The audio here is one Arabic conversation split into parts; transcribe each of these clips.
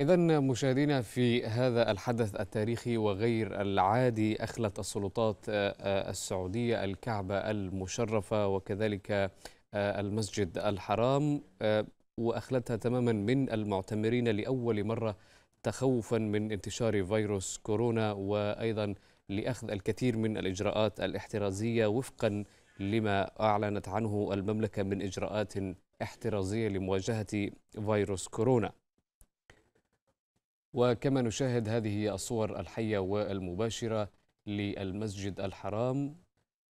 إذا مشاهدينا في هذا الحدث التاريخي وغير العادي أخلت السلطات آه، آه، السعودية الكعبة المشرفة وكذلك آه، المسجد الحرام وأخلتها تماما من المعتمرين لأول مرة تخوفا من انتشار فيروس كورونا وأيضا لأخذ الكثير من الإجراءات الاحترازية وفقا لما أعلنت عنه المملكة من إجراءات احترازية لمواجهة فيروس كورونا وكما نشاهد هذه الصور الحية والمباشرة للمسجد الحرام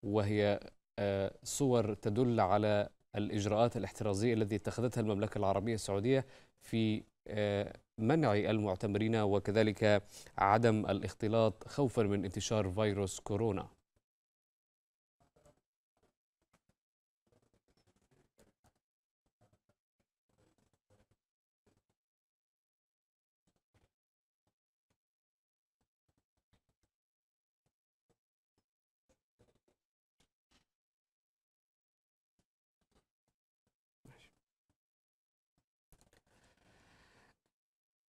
وهي آه، صور تدل على الإجراءات الاحترازية التي اتخذتها المملكة العربية السعودية في آه، منع المعتمرين وكذلك عدم الاختلاط خوفا من انتشار فيروس كورونا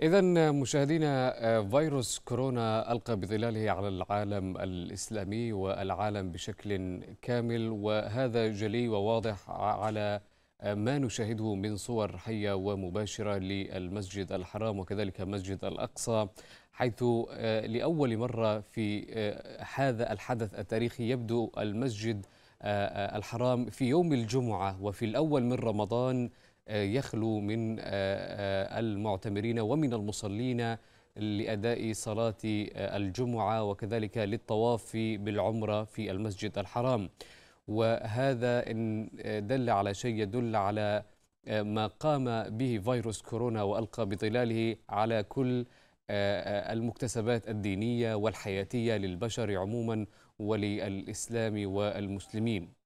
إذا مشاهدينا آه، فيروس كورونا ألقى بظلاله على العالم الإسلامي والعالم بشكل كامل وهذا جلي وواضح على آه، ما نشاهده من صور حية ومباشرة للمسجد الحرام وكذلك مسجد الأقصى حيث آه، لأول مرة في هذا الحدث التاريخي يبدو المسجد الحرام في يوم الجمعة وفي الأول من رمضان يخلو من آه، آه، المعتمرين ومن المصلين لأداء صلاة آه، الجمعة وكذلك للطواف بالعمرة في المسجد الحرام وهذا إن دل على شيء يدل على ما قام به فيروس كورونا وألقى بظلاله على كل المكتسبات الدينية والحياتية للبشر عموما وللإسلام والمسلمين